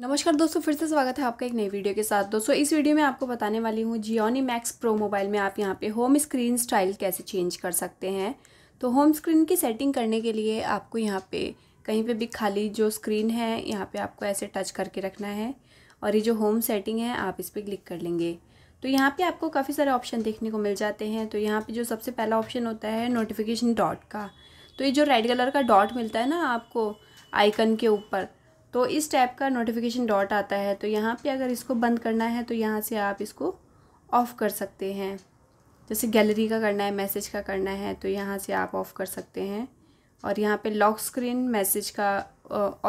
नमस्कार दोस्तों फिर से स्वागत है आपका एक नई वीडियो के साथ दोस्तों इस वीडियो में आपको बताने वाली हूँ जियोनी मैक्स प्रो मोबाइल में आप यहाँ पे होम स्क्रीन स्टाइल कैसे चेंज कर सकते हैं तो होम स्क्रीन की सेटिंग करने के लिए आपको यहाँ पे कहीं पे भी खाली जो स्क्रीन है यहाँ पे आपको ऐसे टच करके रखना है और ये जो होम सेटिंग है आप इस पर क्लिक कर लेंगे तो यहाँ पर आपको काफ़ी सारे ऑप्शन देखने को मिल जाते हैं तो यहाँ पर जो सबसे पहला ऑप्शन होता है नोटिफिकेशन डॉट का तो ये जो रेड कलर का डॉट मिलता है ना आपको आइकन के ऊपर तो इस टाइप का नोटिफिकेशन डॉट आता है तो यहाँ पे अगर इसको बंद करना है तो यहाँ से आप इसको ऑफ़ कर सकते हैं जैसे गैलरी का करना है मैसेज का करना है तो यहाँ से आप ऑफ़ कर सकते हैं और यहाँ पे लॉक स्क्रीन मैसेज का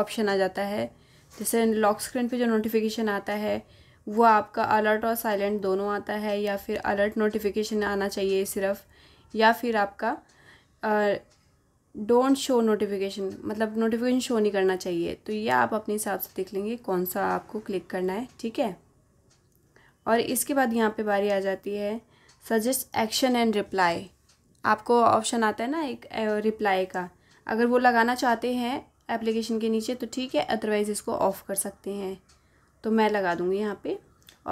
ऑप्शन आ जाता है जैसे लॉक स्क्रीन पे जो नोटिफिकेशन आता है वो आपका अलर्ट और साइलेंट दोनों आता है या फिर अलर्ट नोटिफिकेशन आना चाहिए सिर्फ या फिर आपका डोंट शो नोटिफिकेशन मतलब नोटिफिकेशन शो नहीं करना चाहिए तो ये आप अपने हिसाब से देख लेंगे कौन सा आपको क्लिक करना है ठीक है और इसके बाद यहाँ पे बारी आ जाती है सजेस्ट एक्शन एंड रिप्लाई आपको ऑप्शन आता है ना एक रिप्लाई का अगर वो लगाना चाहते हैं एप्लीकेशन के नीचे तो ठीक है अदरवाइज़ इसको ऑफ़ कर सकते हैं तो मैं लगा दूँगी यहाँ पर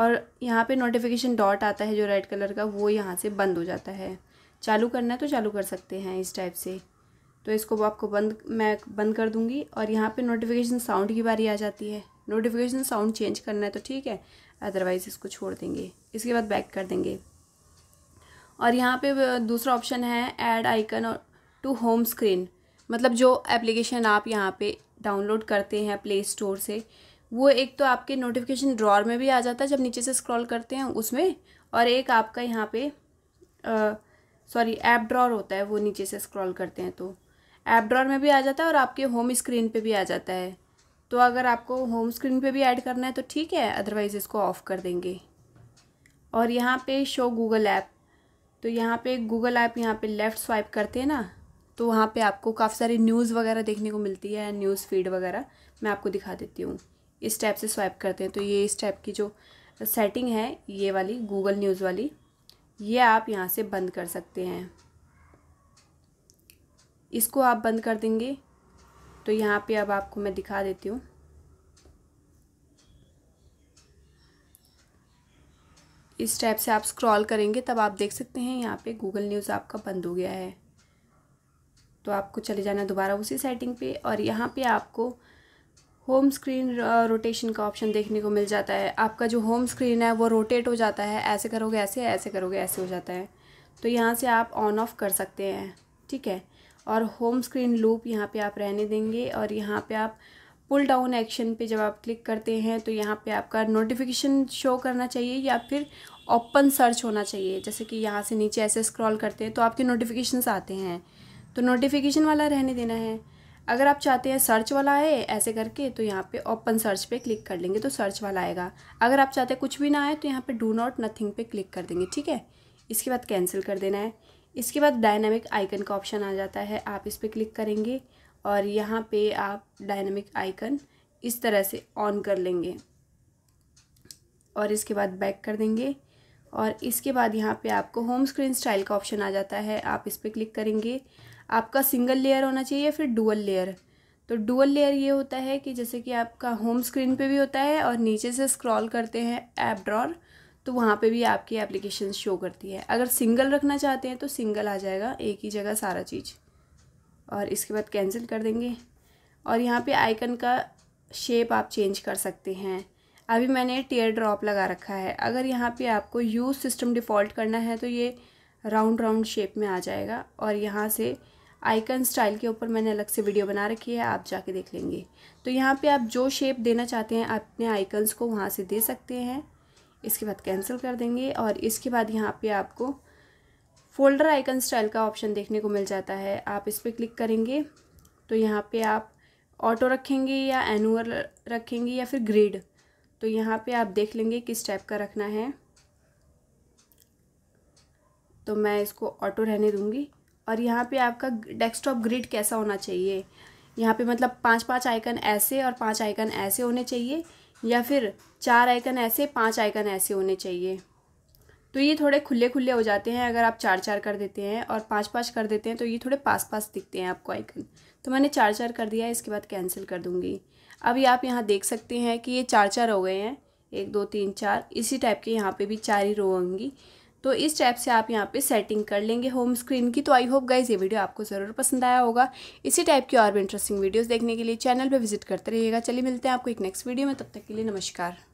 और यहाँ पर नोटिफिकेशन डॉट आता है जो रेड कलर का वो यहाँ से बंद हो जाता है चालू करना है तो चालू कर सकते हैं इस टाइप से तो इसको आपको बंद मैं बंद कर दूँगी और यहाँ पे नोटिफिकेशन साउंड की बारी आ जाती है नोटिफिकेशन साउंड चेंज करना है तो ठीक है अदरवाइज़ इसको छोड़ देंगे इसके बाद बैक कर देंगे और यहाँ पे दूसरा ऑप्शन है ऐड आइकन और टू होम स्क्रीन मतलब जो एप्लीकेशन आप यहाँ पे डाउनलोड करते हैं प्ले स्टोर से वो एक तो आपके नोटिफिकेशन ड्रॉर में भी आ जाता है जब नीचे से स्क्रॉल करते हैं उसमें और एक आपका यहाँ पे सॉरी ऐप ड्रॉर होता है वो नीचे से स्क्रॉल करते हैं तो ऐप ड्रॉर में भी आ जाता है और आपके होम स्क्रीन पे भी आ जाता है तो अगर आपको होम स्क्रीन पे भी ऐड करना है तो ठीक है अदरवाइज़ इसको ऑफ़ कर देंगे और यहाँ पे शो गूगल ऐप तो यहाँ पे गूगल ऐप यहाँ पे लेफ़्ट स्वाइप करते हैं ना तो वहाँ पे आपको काफ़ी सारी न्यूज़ वगैरह देखने को मिलती है न्यूज़ फीड वगैरह मैं आपको दिखा देती हूँ इस टाइप से स्वाइप करते हैं तो ये इस टाइप की जो सेटिंग है ये वाली गूगल न्यूज़ वाली ये आप यहाँ से बंद कर सकते हैं इसको आप बंद कर देंगे तो यहाँ पे अब आपको मैं दिखा देती हूँ इस टाइप से आप स्क्रॉल करेंगे तब आप देख सकते हैं यहाँ पे गूगल न्यूज़ आपका बंद हो गया है तो आपको चले जाना दोबारा उसी सेटिंग पे और यहाँ पे आपको होम स्क्रीन रोटेशन का ऑप्शन देखने को मिल जाता है आपका जो होम स्क्रीन है वो रोटेट हो जाता है ऐसे करोगे ऐसे ऐसे करोगे ऐसे हो जाता है तो यहाँ से आप ऑन ऑफ़ कर सकते हैं ठीक है और होम स्क्रीन लूप यहाँ पे आप रहने देंगे और यहाँ पे आप पुल डाउन एक्शन पे जब आप क्लिक करते हैं तो यहाँ पे आपका नोटिफिकेशन शो करना चाहिए या फिर ओपन सर्च होना चाहिए जैसे कि यहाँ से नीचे ऐसे स्क्रॉल करते हैं तो आपके नोटिफिकेशंस आते हैं तो नोटिफिकेशन वाला रहने देना है अगर आप चाहते हैं सर्च वाला है ऐसे करके तो यहाँ पे ओपन सर्च पे क्लिक कर लेंगे तो सर्च वाला आएगा अगर आप चाहते हैं कुछ भी ना आए तो यहाँ पे डू नॉट नथिंग पे क्लिक कर देंगे ठीक है इसके बाद कैंसिल कर देना है इसके बाद डायनामिक आइकन का ऑप्शन आ जाता है आप इस पर क्लिक करेंगे और यहाँ पे आप डायनामिक आइकन इस तरह से ऑन कर लेंगे और इसके बाद बैक कर देंगे और इसके बाद यहाँ पे आपको होम स्क्रीन स्टाइल का ऑप्शन आ जाता है आप इस पर क्लिक करेंगे आपका सिंगल लेयर होना चाहिए फिर डुअल लेयर तो डुअल लेयर ये होता है कि जैसे कि आपका होम स्क्रीन पे भी होता है और नीचे से स्क्रॉल करते हैं ऐप ड्रॉर तो वहाँ पे भी आपकी एप्लीकेशन शो करती है अगर सिंगल रखना चाहते हैं तो सिंगल आ जाएगा एक ही जगह सारा चीज़ और इसके बाद कैंसिल कर देंगे और यहाँ पे आइकन का शेप आप चेंज कर सकते हैं अभी मैंने टेयर ड्रॉप लगा रखा है अगर यहाँ पे आपको यूज सिस्टम डिफ़ॉल्ट करना है तो ये राउंड राउंड शेप में आ जाएगा और यहाँ से आइकन स्टाइल के ऊपर मैंने अलग से वीडियो बना रखी है आप जाके देख लेंगे तो यहाँ पे आप जो शेप देना चाहते हैं अपने आइकन्स को वहाँ से दे सकते हैं इसके बाद कैंसिल कर देंगे और इसके बाद यहाँ पे आपको फोल्डर आइकन स्टाइल का ऑप्शन देखने को मिल जाता है आप इस पर क्लिक करेंगे तो यहाँ पे आप ऑटो रखेंगे या एनुअल रखेंगे या फिर ग्रेड तो यहाँ पे आप देख लेंगे किस टाइप का रखना है तो मैं इसको ऑटो रहने दूँगी और यहाँ पे आपका डेस्कटॉप ग्रिड कैसा होना चाहिए यहाँ पे मतलब पांच पांच आइकन ऐसे और पांच आइकन ऐसे होने चाहिए या फिर चार आइकन ऐसे पांच आइकन ऐसे होने चाहिए तो ये थोड़े खुले खुले हो जाते हैं अगर आप चार चार कर देते हैं और पाँच पाँच कर देते हैं तो ये थोड़े पास पास दिखते हैं आपको आइकन तो मैंने चार चार कर दिया है इसके बाद कैंसिल कर दूँगी अभी आप यहाँ देख सकते हैं कि ये चार चार हो गए हैं एक दो तीन चार इसी टाइप के यहाँ पर भी चार ही रो होंगी तो इस टाइप से आप यहाँ पे सेटिंग कर लेंगे होम स्क्रीन की तो आई होप गाइज ये वीडियो आपको ज़रूर पसंद आया होगा इसी टाइप की और भी इंटरेस्टिंग वीडियोस देखने के लिए चैनल पर विजिट करते रहिएगा चलिए मिलते हैं आपको एक नेक्स्ट वीडियो में तब तक के लिए नमस्कार